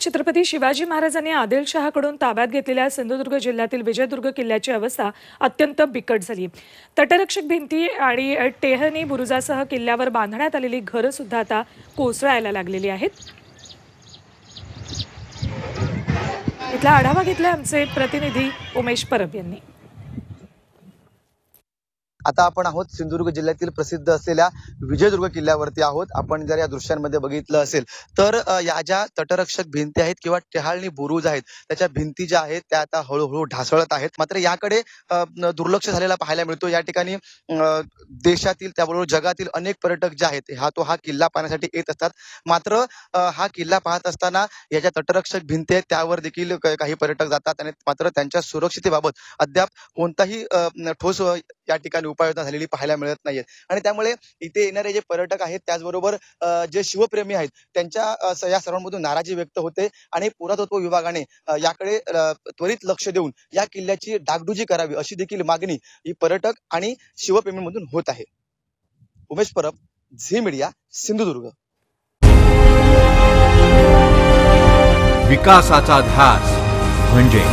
छत्रपती शिवाजी महाराजांनी आदिलशहाकडून ताब्यात घेतलेल्या सिंधुदुर्ग जिल्ह्यातील विजयदुर्ग किल्ल्याची अवस्था अत्यंत बिकट झाली तटरक्षक भिंती आणि टेहनी बुरुजासह किल्ल्यावर बांधण्यात आलेली घरं सुद्धा आता कोसळायला लागलेली आहेत इथला आढावा घेतला आमचे प्रतिनिधी उमेश परब यांनी आता आपण आहोत सिंधुदुर्ग जिल्ह्यातील प्रसिद्ध असलेल्या विजयदुर्ग किल्ल्यावरती आहोत आपण जर या दृश्यांमध्ये बघितलं असेल तर या ज्या तटरक्षक भिंती आहेत किंवा टेहाळणी बुरुज आहेत त्याच्या भिंती ज्या आहेत त्या आता हळूहळू ढासळत आहेत मात्र याकडे दुर्लक्ष झालेला पाहायला मिळतो या ठिकाणी देशातील त्याबरोबर जगातील अनेक पर्यटक जे आहेत हा तो हा किल्ला पाहण्यासाठी येत असतात मात्र हा किल्ला पाहत असताना या ज्या तटरक्षक भिंती आहेत त्यावर देखील काही पर्यटक जातात आणि मात्र त्यांच्या सुरक्षितेबाबत अद्याप कोणताही ठोस या ठिकाणी उपाययोजना झालेली पाहायला मिळत नाहीये आणि त्यामुळे इथे येणारे जे पर्यटक आहेत त्याचबरोबर जे शिवप्रेमी आहेत त्यांच्या या सर्वांमधून नाराजी व्यक्त होते आणि पुरातत्व विभागाने याकडे त्वरित लक्ष देऊन या किल्ल्याची डागडुजी करावी अशी देखील मागणी ही पर्यटक आणि शिवप्रेमींमधून होत आहे उमेश परब झी मीडिया सिंधुदुर्ग विकासाचा ध्यास म्हणजे